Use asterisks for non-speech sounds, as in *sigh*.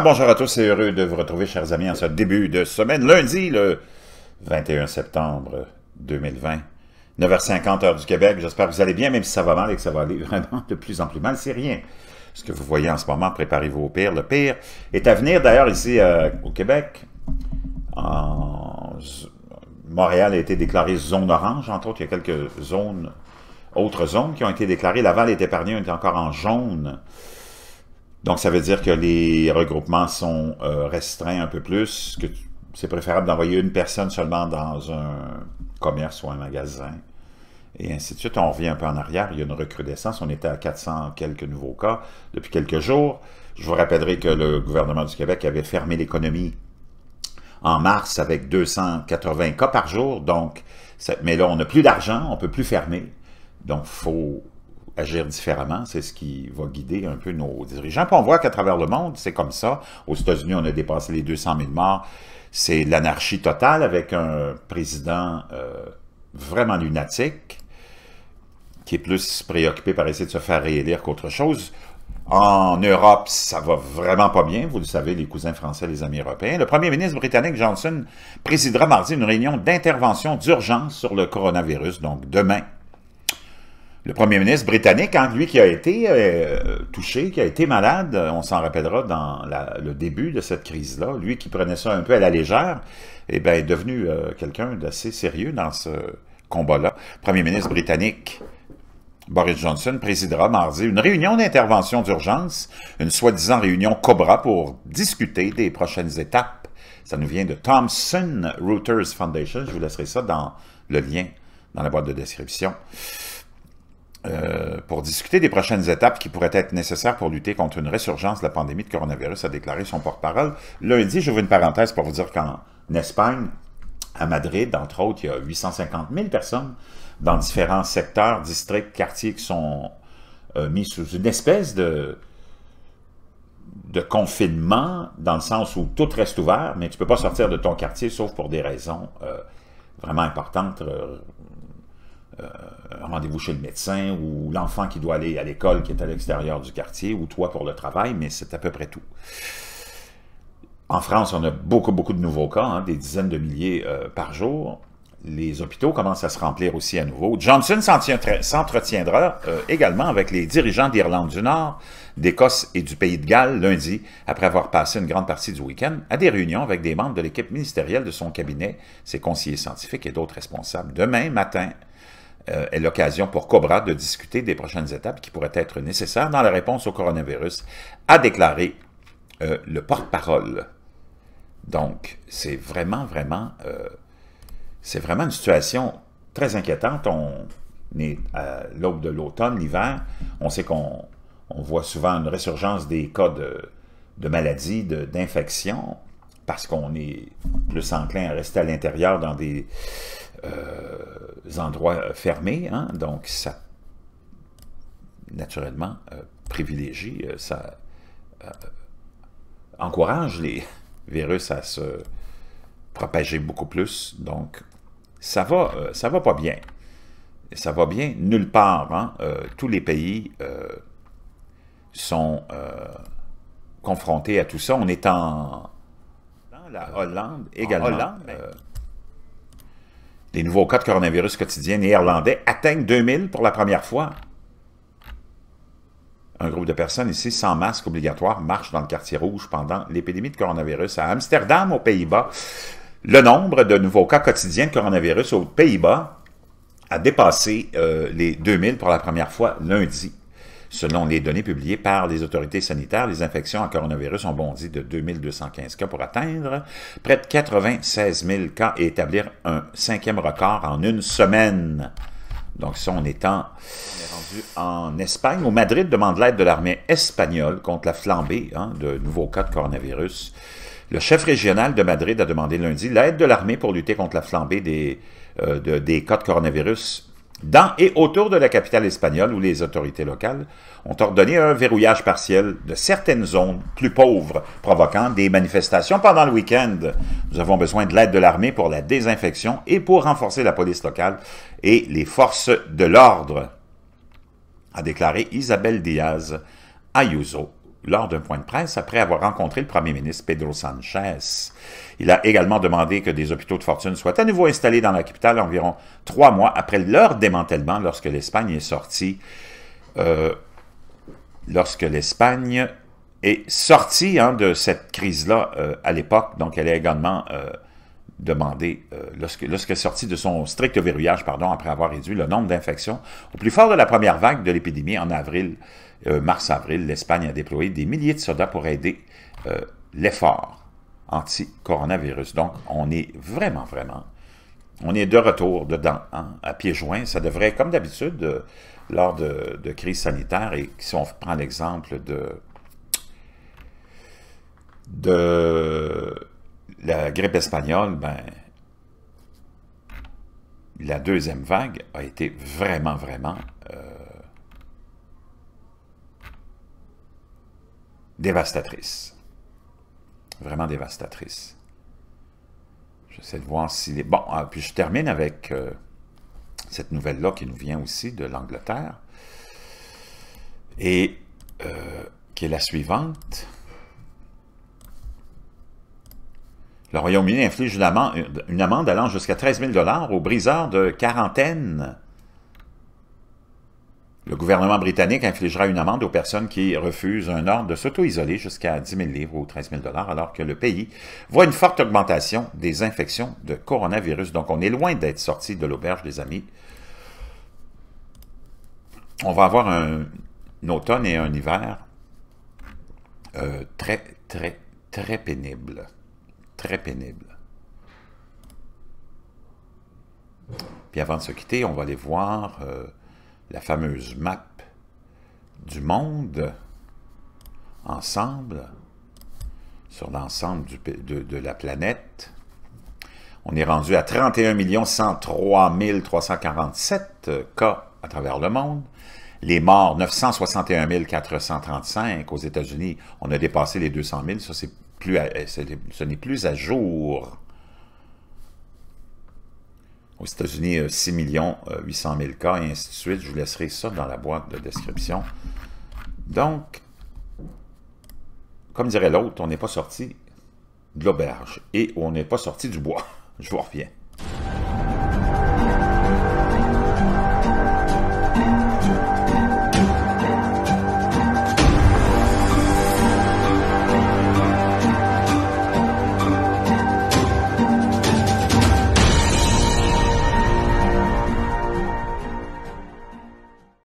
bonjour à tous et heureux de vous retrouver, chers amis, en ce début de semaine, lundi, le 21 septembre 2020, 9h50 heure du Québec. J'espère que vous allez bien, même si ça va mal et que ça va aller *laughs* vraiment de plus en plus mal, c'est rien. Ce que vous voyez en ce moment, préparez-vous au pire. Le pire est à venir, d'ailleurs, ici euh, au Québec. En... Montréal a été déclarée zone orange, entre autres, il y a quelques zones, autres zones qui ont été déclarées. Laval est épargnée, on est encore en jaune. Donc, ça veut dire que les regroupements sont euh, restreints un peu plus, que c'est préférable d'envoyer une personne seulement dans un commerce ou un magasin, et ainsi de suite. On revient un peu en arrière, il y a une recrudescence, on était à 400 quelques nouveaux cas depuis quelques jours. Je vous rappellerai que le gouvernement du Québec avait fermé l'économie en mars avec 280 cas par jour, donc, mais là, on n'a plus d'argent, on ne peut plus fermer, donc il faut agir différemment, c'est ce qui va guider un peu nos dirigeants. Puis on voit qu'à travers le monde, c'est comme ça. Aux États-Unis, on a dépassé les 200 000 morts. C'est l'anarchie totale avec un président euh, vraiment lunatique qui est plus préoccupé par essayer de se faire réélire qu'autre chose. En Europe, ça va vraiment pas bien. Vous le savez, les cousins français, les amis européens. Le premier ministre britannique Johnson présidera mardi une réunion d'intervention d'urgence sur le coronavirus, donc demain, le premier ministre britannique, hein, lui qui a été euh, touché, qui a été malade, euh, on s'en rappellera dans le début de cette crise-là, lui qui prenait ça un peu à la légère, eh ben est devenu euh, quelqu'un d'assez sérieux dans ce combat-là. Premier ministre britannique Boris Johnson présidera mardi une réunion d'intervention d'urgence, une soi-disant réunion Cobra pour discuter des prochaines étapes. Ça nous vient de Thomson Reuters Foundation. Je vous laisserai ça dans le lien dans la boîte de description. Euh, pour discuter des prochaines étapes qui pourraient être nécessaires pour lutter contre une résurgence de la pandémie de coronavirus, a déclaré son porte-parole. Lundi, je veux une parenthèse pour vous dire qu'en Espagne, à Madrid, entre autres, il y a 850 000 personnes dans différents secteurs, districts, quartiers qui sont euh, mis sous une espèce de, de confinement, dans le sens où tout reste ouvert, mais tu ne peux pas sortir de ton quartier sauf pour des raisons euh, vraiment importantes euh, un rendez-vous chez le médecin ou l'enfant qui doit aller à l'école qui est à l'extérieur du quartier ou toi pour le travail, mais c'est à peu près tout. En France, on a beaucoup, beaucoup de nouveaux cas, hein, des dizaines de milliers euh, par jour. Les hôpitaux commencent à se remplir aussi à nouveau. Johnson s'entretiendra euh, également avec les dirigeants d'Irlande du Nord, d'Écosse et du Pays de Galles lundi, après avoir passé une grande partie du week-end à des réunions avec des membres de l'équipe ministérielle de son cabinet, ses conseillers scientifiques et d'autres responsables. Demain matin, euh, est l'occasion pour Cobra de discuter des prochaines étapes qui pourraient être nécessaires dans la réponse au coronavirus, a déclaré euh, le porte-parole. Donc, c'est vraiment, vraiment, euh, c'est vraiment une situation très inquiétante. On est à l'aube de l'automne, l'hiver. On sait qu'on voit souvent une résurgence des cas de, de maladies, d'infections, parce qu'on est plus enclin à rester à l'intérieur dans des euh, endroits euh, fermés, hein. donc ça, naturellement, euh, privilégie, ça encourage les *laughs* virus à se propager beaucoup plus, donc ça va, ça va pas bien ça va bien nulle part. Hein. tous les pays sont confrontés à tout ça. On est en... la Hollande également. Les nouveaux cas de coronavirus quotidien néerlandais atteignent 2000 pour la première fois. Un groupe de personnes ici sans masque obligatoire marche dans le quartier rouge pendant l'épidémie de coronavirus à Amsterdam, aux Pays-Bas. Le nombre de nouveaux cas quotidiens de coronavirus aux Pays-Bas a dépassé euh, les les 2000 pour la première fois lundi. Selon les données publiées par les autorités sanitaires, les infections à coronavirus ont bondi de 2215 cas pour atteindre près de 96 000 cas et établir un cinquième record en une semaine. Donc ça, on est, en, rendu en Espagne, où Madrid demande l'aide de l'armée espagnole contre la flambée hein, de nouveaux cas de coronavirus. Le chef régional de Madrid a demandé lundi l'aide de l'armée pour lutter contre la flambée des euh, cas de coronavirus dans et autour de la capitale espagnole où les autorités locales ont ordonné un verrouillage partiel de certaines zones plus pauvres, provoquant des manifestations pendant le week-end. Nous avons besoin de l'aide de l'armée pour la désinfection et pour renforcer la police locale et les forces de l'ordre, a déclaré Isabelle Diaz Ayuso lors d'un point de presse après avoir rencontré le premier ministre Pedro Sanchez. Il a également demandé que des hôpitaux de fortune soient à nouveau installés dans la capitale environ trois mois après leur démantèlement lorsque l'Espagne est sortie. Euh, lorsque l'Espagne est sortie hein, de cette crise-là euh, à l'époque, donc elle est également euh, demandé, euh, lorsque, lorsqu'elle est sortie de son strict verrouillage, pardon, après avoir réduit le nombre d'infections, au plus fort de la première vague de l'épidémie en avril, euh, mars-avril, l'Espagne a déployé des milliers de soldats pour aider euh, l'effort anti-coronavirus. Donc, on est vraiment, vraiment, on est de retour dedans, hein, à pied joint. Ça devrait, comme d'habitude, lors de, de crises sanitaires, et si on prend l'exemple de de la grippe espagnole, ben, la deuxième vague a été vraiment, vraiment euh, dévastatrice. Vraiment dévastatrice. J'essaie de voir si les... Bon, ah, puis je termine avec euh, cette nouvelle-là qui nous vient aussi de l'Angleterre et euh, qui est la suivante. Le Royaume-Uni inflige une amende, allant jusqu'à 13 000 aux briseurs de quarantaine. Le gouvernement britannique infligera une amende aux personnes qui refusent un ordre de s'auto-isoler jusqu'à 10 000 livres ou 13 000 alors que le pays voit une forte augmentation des infections de coronavirus. Donc, on est loin d'être sorti de l'auberge, des amis. On va avoir un, automne et un hiver euh, très, très, très pénibles très pénible. Puis avant de se quitter, on va aller voir euh, la fameuse map du monde ensemble, sur l'ensemble de, de, la planète. On est rendu à 31 103 347 cas à travers le monde. Les morts, 961 435 aux États-Unis. On a dépassé les 200 000. Ça, c'est euh, ce n'est plus à jour. Aux États-Unis, 6 800 000 cas et ainsi de suite. Je vous laisserai ça dans la boîte de description. Donc, comme dirait l'autre, on n'est pas sorti de l'auberge et on n'est pas sorti du bois. *laughs* Je vous reviens.